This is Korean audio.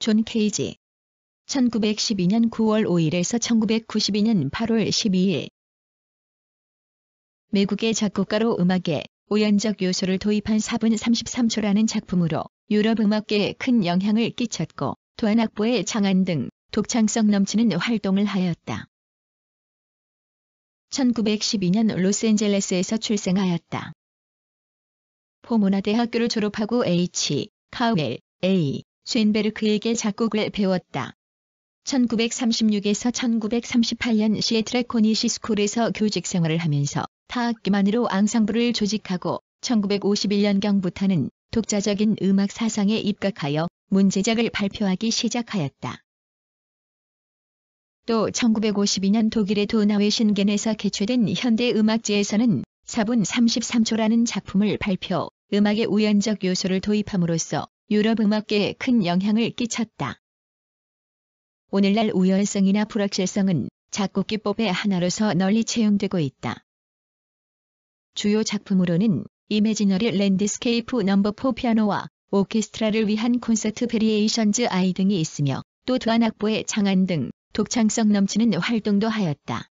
존 케이지 1912년 9월 5일에서 1992년 8월 12일 미국의 작곡가로 음악에 오연적 요소를 도입한 4분 33초라는 작품으로 유럽 음악계에 큰 영향을 끼쳤고 또한 악보의 창안 등 독창성 넘치는 활동을 하였다. 1912년 로스앤젤레스에서 출생하였다. 포모나 대학교를 졸업하고 H. 카웰 A. 쉔베르크에게 작곡을 배웠다. 1936에서 1938년 시애틀의 코니시 스쿨에서 교직 생활을 하면서 타악기만으로 앙상블을 조직하고 1951년경부터는 독자적인 음악 사상에 입각하여 문제작을 발표하기 시작하였다. 또 1952년 독일의 도나웨 신겐에서 개최된 현대 음악제에서는 4분 33초라는 작품을 발표, 음악의 우연적 요소를 도입함으로써 유럽 음악계에 큰 영향을 끼쳤다. 오늘날 우연성이나 불확실성은 작곡기법의 하나로서 널리 채용되고 있다. 주요 작품으로는 이매지너리 랜디스케이프 넘버 포 피아노와 오케스트라를 위한 콘서트 베리에이션즈 아이 등이 있으며 또두안 악보의 장안 등 독창성 넘치는 활동도 하였다.